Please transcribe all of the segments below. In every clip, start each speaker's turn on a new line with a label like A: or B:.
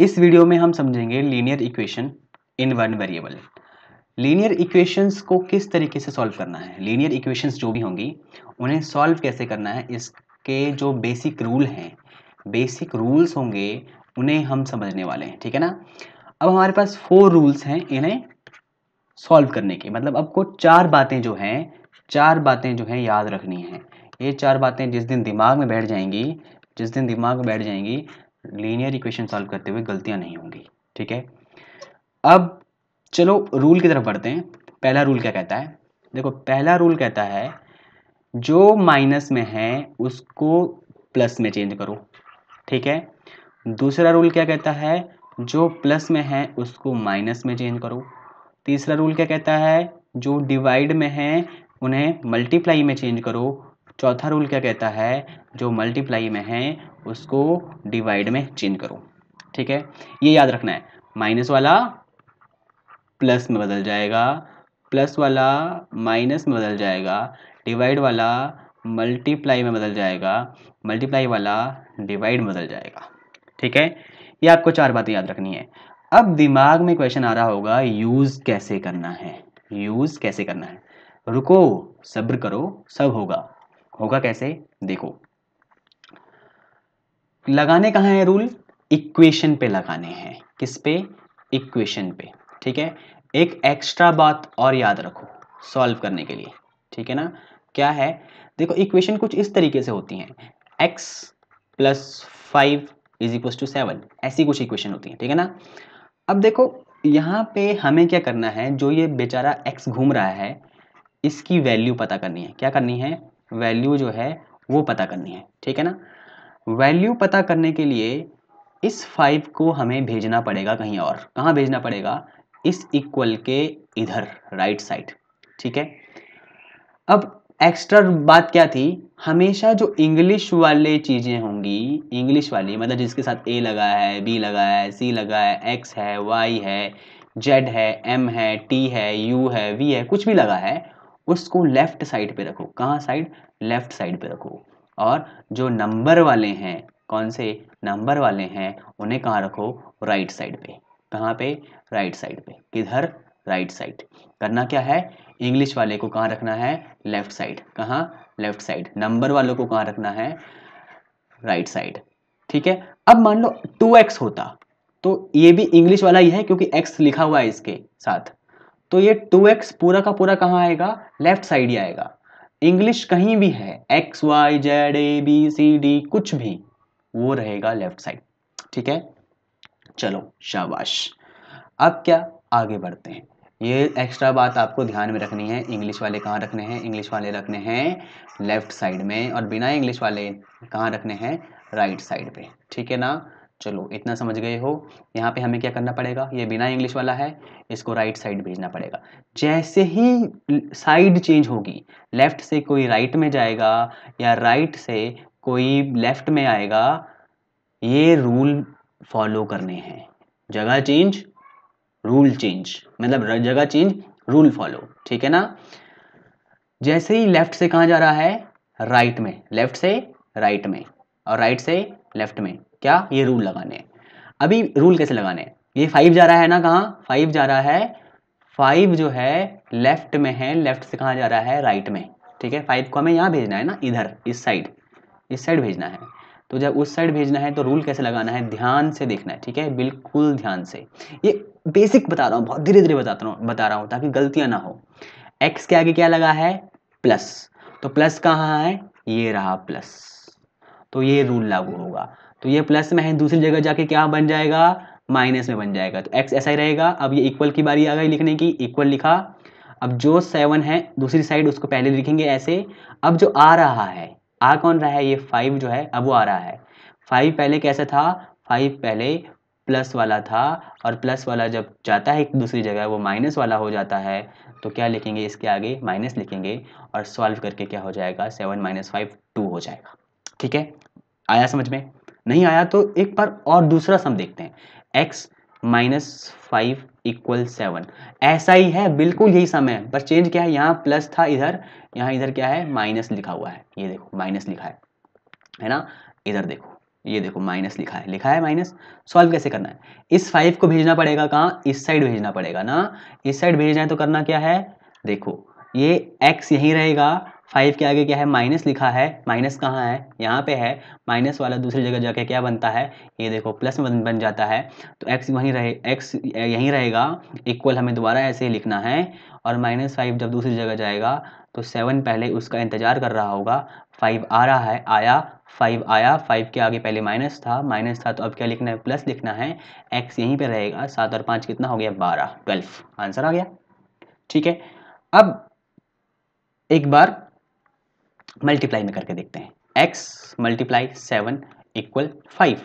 A: इस वीडियो में हम समझेंगे linear equation in one variable linear equations को किस तरीके से सॉल्व करना है लीनियर इक्वेशंस जो भी होंगी उन्हें सॉल्व कैसे करना है इसके जो बेसिक रूल हैं बेसिक रूल्स होंगे उन्हें हम समझने वाले हैं ठीक है ना अब हमारे पास फोर रूल्स हैं इन्हें सॉल्व करने के मतलब आपको चार बातें जो हैं चार बातें जो हैं याद रखनी है ये चार बातें जिस दिन दिमाग में बैठ जाएंगी जिस दिन दिमाग में बैठ जाएंगी लीनियर इक्वेशन सॉल्व करते हुए गलतियां नहीं होंगी ठीक है अब चलो रूल की तरफ बढ़ते हैं पहला रूल क्या कहता है देखो पहला रूल कहता है जो माइनस में है उसको प्लस में चेंज करो ठीक है दूसरा रूल क्या कहता है जो प्लस में है उसको माइनस में चेंज करो तीसरा रूल क्या कहता है जो डिवाइड में है उन्हें मल्टीप्लाई में चेंज करो चौथा रूल क्या कहता है जो मल्टीप्लाई में है उसको डिवाइड में चेंज करो ठीक है ये याद रखना है माइनस वाला प्लस में बदल जाएगा प्लस वाला माइनस में बदल जाएगा डिवाइड वाला मल्टीप्लाई में बदल जाएगा मल्टीप्लाई वाला डिवाइड में बदल जाएगा ठीक है ये आपको चार बातें याद रखनी है अब दिमाग में क्वेश्चन आ रहा होगा यूज़ कैसे करना है यूज़ कैसे करना है रुको सब्र करो सब होगा होगा कैसे देखो लगाने कहाँ हैं रूल इक्वेशन पे लगाने हैं किस पे इक्वेशन पे ठीक है एक एक्स्ट्रा बात और याद रखो सॉल्व करने के लिए ठीक है ना क्या है देखो इक्वेशन कुछ इस तरीके से होती हैं X plus five is equal to seven ऐसी कुछ इक्वेशन होती है ठीक है ना अब देखो यहाँ पे हमें क्या करना है जो ये बेचारा एक्स घूम रहा है इसकी वैल्यू पता करनी है क्या करनी है वैल्यू जो है वो पता करनी है ठीक है ना वैल्यू पता करने के लिए इस फाइव को हमें भेजना पड़ेगा कहीं और कहाँ भेजना पड़ेगा इस इक्वल के इधर राइट साइड ठीक है अब एक्स्ट्रा बात क्या थी हमेशा जो इंग्लिश वाले चीज़ें होंगी इंग्लिश वाली मतलब जिसके साथ ए लगा है बी लगा है सी लगा है एक्स है वाई है जेड है एम है टी है यू है वी है कुछ भी लगा है उसको लेफ्ट साइड पे रखो कहाँ साइड लेफ्ट साइड पे रखो और जो नंबर वाले हैं कौन से नंबर वाले हैं उन्हें कहाँ रखो राइट साइड पे कहाँ पे राइट साइड पे किधर राइट साइड करना क्या है इंग्लिश वाले को कहाँ रखना है लेफ्ट साइड कहाँ लेफ्ट साइड नंबर वालों को कहाँ रखना है राइट साइड ठीक है अब मान लो टू एक्स होता तो ये भी इंग्लिश वाला ही है क्योंकि एक्स लिखा हुआ है इसके साथ तो ये टू एक्स पूरा का पूरा कहाँ आएगा लेफ्ट साइड ही आएगा इंग्लिश कहीं भी है X Y Z A B C D कुछ भी वो रहेगा लेफ्ट साइड ठीक है चलो शाबाश अब क्या आगे बढ़ते हैं ये एक्स्ट्रा बात आपको ध्यान में रखनी है इंग्लिश वाले कहाँ रखने हैं इंग्लिश वाले रखने हैं लेफ्ट साइड में और बिना इंग्लिश वाले कहाँ रखने हैं राइट साइड पे ठीक है ना चलो इतना समझ गए हो यहाँ पे हमें क्या करना पड़ेगा ये बिना इंग्लिश वाला है इसको राइट साइड भेजना पड़ेगा जैसे ही साइड चेंज होगी लेफ्ट से कोई राइट में जाएगा या राइट से कोई लेफ्ट में आएगा ये रूल फॉलो करने हैं जगह चेंज रूल चेंज मतलब जगह चेंज रूल फॉलो ठीक है ना जैसे ही लेफ्ट से कहाँ जा रहा है राइट में लेफ्ट से राइट में और राइट से लेफ्ट में क्या ये रूल लगाने अभी रूल कैसे लगाने ये फाइव जा रहा है ना कहाँ फाइव जा रहा है फाइव जो है लेफ्ट में है लेफ्ट से कहाँ जा रहा है राइट में ठीक है फाइव को हमें यहाँ भेजना है ना इधर इस साइड इस साइड भेजना है तो जब उस साइड भेजना है तो रूल कैसे लगाना है ध्यान से देखना है ठीक है बिल्कुल ध्यान से ये बेसिक बता रहा हूँ बहुत धीरे धीरे बताता हूँ बता रहा हूँ ताकि गलतियाँ ना हो एक्स के आगे क्या लगा है प्लस तो प्लस कहाँ है ये रहा प्लस तो ये रूल लागू होगा तो ये प्लस में है दूसरी जगह जाके क्या बन जाएगा माइनस में बन जाएगा तो एक्स ऐसा ही रहेगा अब ये इक्वल की बारी आ गई लिखने की इक्वल लिखा अब जो सेवन है दूसरी साइड उसको पहले लिखेंगे ऐसे अब जो आ रहा है आ कौन रहा है ये फाइव जो है अब वो आ रहा है फाइव पहले कैसा था फाइव पहले प्लस वाला था और प्लस वाला जब जाता है दूसरी जगह वो माइनस वाला हो जाता है तो क्या लिखेंगे इसके आगे माइनस लिखेंगे और सॉल्व करके क्या हो जाएगा सेवन माइनस फाइव टू हो जाएगा ठीक है आया समझ में नहीं आया तो एक बार और दूसरा सम देखते हैं x minus five equal seven ऐसा ही है बिल्कुल यही सम है बस चेंज क्या है यहाँ प्लस था इधर यहाँ इधर क्या है माइनस लिखा हुआ है ये देखो माइनस लिखा है है ना इधर देखो ये देखो माइनस लिखा है लिखा है माइनस सॉल्व कैसे करना है इस फाइव को भेजना पड़ेगा कहाँ इस साइड भेजना पड़ेगा ना इस साइड भेजना है तो करना क्या है देखो ये एक्स यहीं रहेगा फाइव के आगे क्या है माइनस लिखा है माइनस कहाँ है यहाँ पे है माइनस वाला दूसरी जगह जाके क्या बनता है ये देखो प्लस में बन जाता है तो एक्स वहीं रहे एक्स यहीं रहेगा इक्वल हमें दोबारा ऐसे ही लिखना है और माइनस फाइव जब दूसरी जगह जाएगा तो सेवन पहले उसका इंतजार कर रहा होगा फाइव आ रहा है आया फाइव आया फाइव के आगे पहले माइनस था माइनस था तो अब क्या लिखना है प्लस लिखना है एक्स यहीं पर रहेगा सात और पाँच कितना हो गया बारह ट्वेल्व आंसर आ गया ठीक है अब एक बार मल्टीप्लाई में करके देखते हैं X multiply seven equal five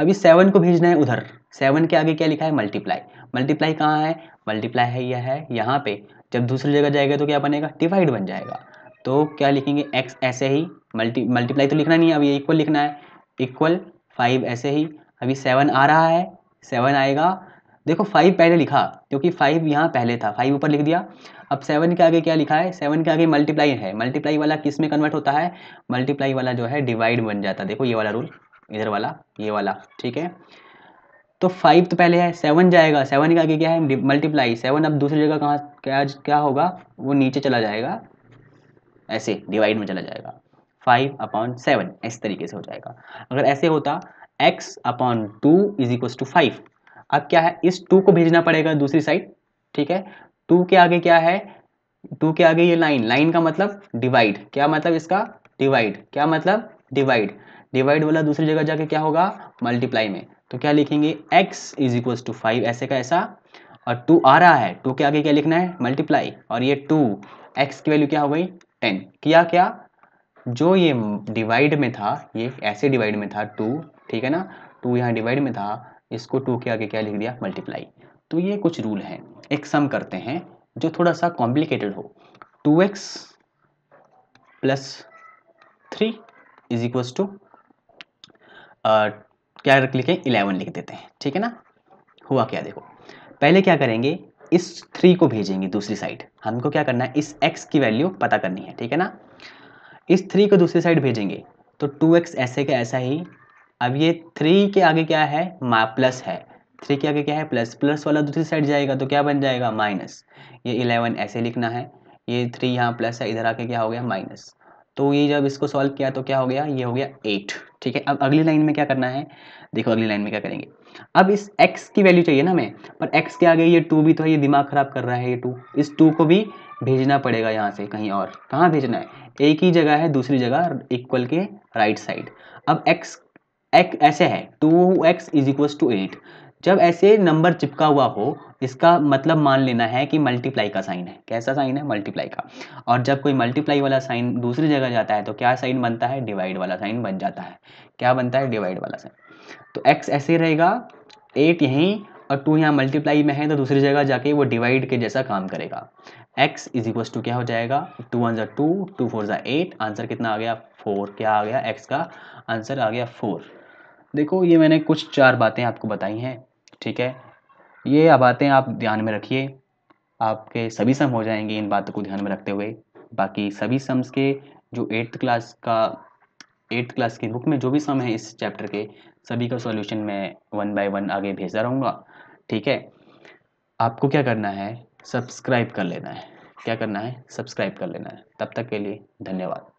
A: अभी सेवन को भेजना है उधर सेवन के आगे क्या लिखा है मल्टीप्लाई मल्टीप्लाई कहाँ है मल्टीप्लाई है यह है यहाँ पे जब दूसरी जगह जाएगा तो क्या बनेगा डिवाइड बन जाएगा तो क्या लिखेंगे एक्स ऐसे ही मल्टी मल्टीप्लाई तो लिखना नहीं है अभी इक्वल लिखना है इक्वल फाइव ऐसे ही अभी सेवन आ रहा है सेवन आएगा देखो फाइव पहले लिखा क्योंकि फाइव यहाँ पहले था फाइव ऊपर लिख दिया अब सेवन के आगे क्या लिखा है सेवन के आगे मल्टीप्लाई है मल्टीप्लाई वाला किस में कन्वर्ट होता है मल्टीप्लाई वाला जो है डिवाइड बन जाता है देखो ये वाला रूल इधर वाला ये वाला ठीक है तो फाइव तो पहले है सेवन जाएगा सेवन के आगे क्या है मल्टीप्लाई सेवन अब दूसरी जगह कहाँ क्या क्या होगा वो नीचे चला जाएगा ऐसे डिवाइड में चला जाएगा फाइव अपॉन सेवन इस तरीके से हो जाएगा अगर ऐसे होता X upon two is equal to five अब क्या है इस टू को भेजना पड़ेगा दूसरी साइड ठीक है टू के आगे क्या है टू के आगे ये लाइन लाइन का मतलब डिवाइड क्या मतलब इसका डिवाइड क्या मतलब डिवाइड डिवाइड वाला दूसरी जगह जाके क्या होगा मल्टीप्लाई में तो क्या लिखेंगे x is equal to five ऐसे का ऐसा और टू आ रहा है टू के आगे क्या लिखना है मल्टीप्लाई और ये टू x की वैल्यू क्या हो गई टेन किया क्या जो ये डिवाइड में था ये ऐसे डिवाइड में था टू ठीक है ना टू यहाँ डिवाइड में था इसको टू के आगे क्या लिख दिया मल्टीप्लाई तो ये कुछ रूल हैं एक सम करते हैं जो थोड़ा सा कॉम्प्लिकेटेड हो two X plus three is equal to क्या रख लिखे इलेवन लिख देते हैं ठीक है ना हुआ क्या देखो पहले क्या करेंगे इस थ्री को भेजेंगे दूसरी साइड हमको क्या करना है इस एक्स की वैल्यू पता करनी है ठीक है ना इस थ्री को दूसरी साइड भेजेंगे तो टू एक्स ऐसे का ऐसा ही अब ये थ्री के आगे क्या है मा प्लस है थ्री के आगे क्या है प्लस प्लस वाला दूसरी साइड जाएगा तो क्या बन जाएगा माइनस ये इलेवन ऐसे लिखना है ये थ्री यहाँ प्लस है इधर आके क्या हो गया माइनस तो ये जब इसको सॉल्व किया तो क्या हो गया ये हो गया एट ठीक है अब अगली लाइन में क्या करना है देखो अगली लाइन में क्या करेंगे अब इस x की वैल्यू चाहिए ना हमें पर x के आगे ये टू भी तो है ये दिमाग ख़राब कर रहा है ये टू इस टू को भी भेजना पड़ेगा यहाँ से कहीं और कहाँ भेजना है एक ही जगह है दूसरी जगह इक्वल के राइट साइड अब x एक ऐसे है two X is equal to eight जब ऐसे नंबर चिपका हुआ हो इसका मतलब मान लेना है कि मल्टीप्लाई का साइन है कैसा साइन है मल्टीप्लाई का और जब कोई मल्टीप्लाई वाला साइन दूसरी जगह जाता है तो क्या साइन बनता है डिवाइड वाला साइन बन जाता है क्या बनता है डिवाइड वाला साइन तो एक्स ऐसे रहेगा एट यहीं और टू यहाँ मल्टीप्लाई में है तो दूसरी जगह जाके वो डिवाइड के जैसा काम करेगा x इज इक्वल टू क्या हो जाएगा टू वन ज़ा टू टू फोर जै एट आंसर कितना आ गया फोर क्या आ गया x का आंसर आ गया फोर देखो ये मैंने कुछ चार बातें आपको बताई हैं ठीक है ये अब बातें आप ध्यान में रखिए आपके सभी सम हो जाएंगे इन बातों को ध्यान में रखते हुए बाकी सभी सम्स के जो एट्थ क्लास का एट्थ क्लास की बुक में जो भी सम है इस चैप्टर के सभी का सॉल्यूशन मैं वन बाय वन आगे भेजा रहूँगा ठीक है आपको क्या करना है सब्सक्राइब कर लेना है क्या करना है सब्सक्राइब कर लेना है तब तक के लिए धन्यवाद